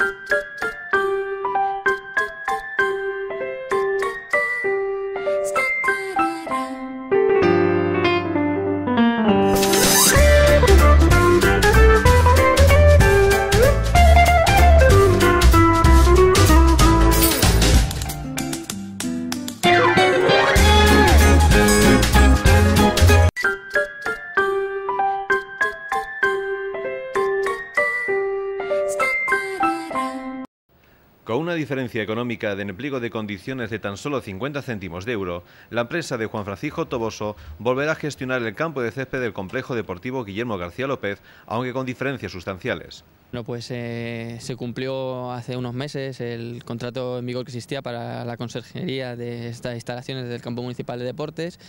Do-do-do. Con una diferencia económica de empleo de condiciones de tan solo 50 céntimos de euro, la empresa de Juan Francisco Toboso volverá a gestionar el campo de césped del complejo deportivo Guillermo García López, aunque con diferencias sustanciales. No pues eh, se cumplió hace unos meses el contrato en vigor que existía para la conserjería de estas instalaciones del campo municipal de deportes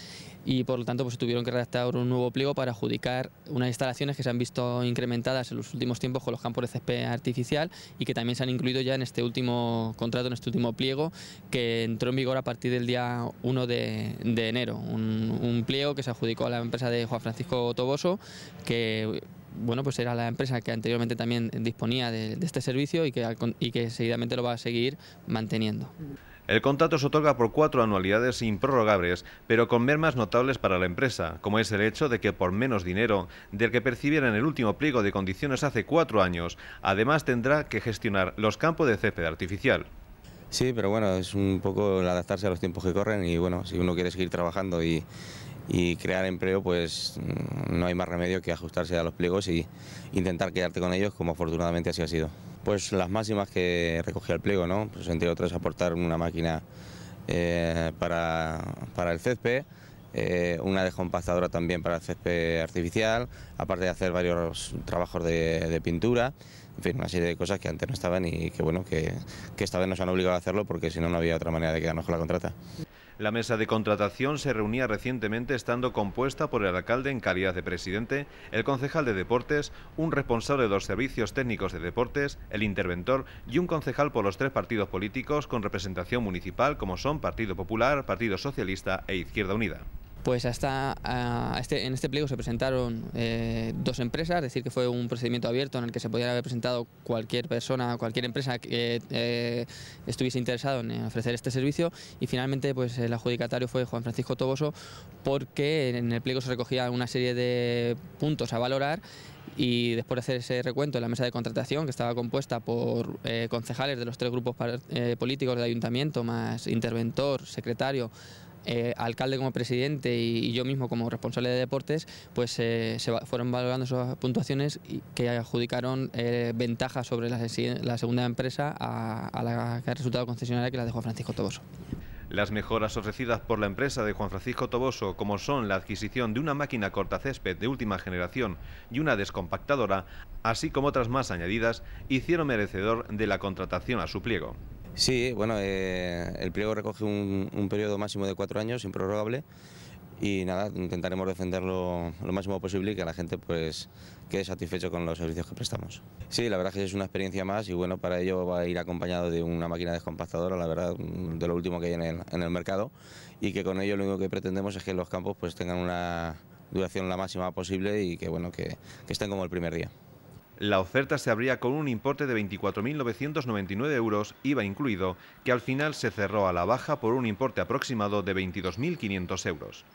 y por lo tanto pues tuvieron que redactar un nuevo pliego para adjudicar unas instalaciones que se han visto incrementadas en los últimos tiempos con los campos de césped artificial y que también se han incluido ya en este último contrato, en este último pliego, que entró en vigor a partir del día 1 de, enero. Un, pliego que se adjudicó a la empresa de Juan Francisco Toboso, que bueno, pues era la empresa que anteriormente también disponía de, este servicio y y que seguidamente lo va a seguir manteniendo. El contrato se otorga por cuatro anualidades improrrogables, pero con mermas notables para la empresa, como es el hecho de que por menos dinero del que percibiera en el último pliego de condiciones hace cuatro años, además tendrá que gestionar los campos de césped artificial. Sí, pero bueno, es un poco adaptarse a los tiempos que corren y bueno, si uno quiere seguir trabajando y, y crear empleo, pues mm, no hay más remedio que ajustarse a los pliegos y intentar quedarte con ellos, como afortunadamente así ha sido. Pues las máximas que recogía el pliego, ¿no? Pues entre otras aportar una máquina eh, para, el césped, eh, una descompactadora también para el césped artificial, aparte de hacer varios trabajos de, pintura, en fin, una serie de cosas que antes no estaban y que bueno, que, que esta vez nos han obligado a hacerlo porque si no, no había otra manera de quedarnos con la contrata. La mesa de contratación se reunía recientemente estando compuesta por el alcalde en calidad de presidente, el concejal de deportes, un responsable de los servicios técnicos de deportes, el interventor y un concejal por los tres partidos políticos con representación municipal como son Partido Popular, Partido Socialista e Izquierda Unida. Pues hasta este, en este pliego se presentaron eh, dos empresas, es decir, que fue un procedimiento abierto en el que se podía haber presentado cualquier persona, cualquier empresa que eh, estuviese interesado en eh, ofrecer este servicio y finalmente pues el adjudicatario fue Juan Francisco Toboso porque en el pliego se recogía una serie de puntos a valorar y después de hacer ese recuento en la mesa de contratación, que estaba compuesta por concejales de los tres grupos políticos del ayuntamiento, más interventor, secretario, eh, alcalde como presidente y, yo mismo como responsable de deportes, pues eh, se fueron valorando esas puntuaciones y, que adjudicaron eh, ventajas ventaja sobre la, segunda empresa a, la que ha resultado concesionaria que la de Juan Francisco Toboso. Las mejoras ofrecidas por la empresa de Juan Francisco Toboso, como son la adquisición de una máquina cortacésped de última generación y una descompactadora, así como otras más añadidas, hicieron merecedor de la contratación a su pliego. Sí, bueno, eh, el pliego recoge un, periodo máximo de cuatro años, improrrogable, y nada, intentaremos defenderlo lo máximo posible y que la gente pues quede satisfecho con los servicios que prestamos. Sí, la verdad es que es una experiencia más y bueno, para ello va a ir acompañado de una máquina descompactadora, la verdad, de lo último que hay en el, mercado, y que con ello lo único que pretendemos es que los campos pues tengan una duración la máxima posible y que bueno, que estén como el primer día. La oferta se abría con un importe de 24.999 euros, IVA incluido, que al final se cerró a la baja por un importe aproximado de 22.500 euros.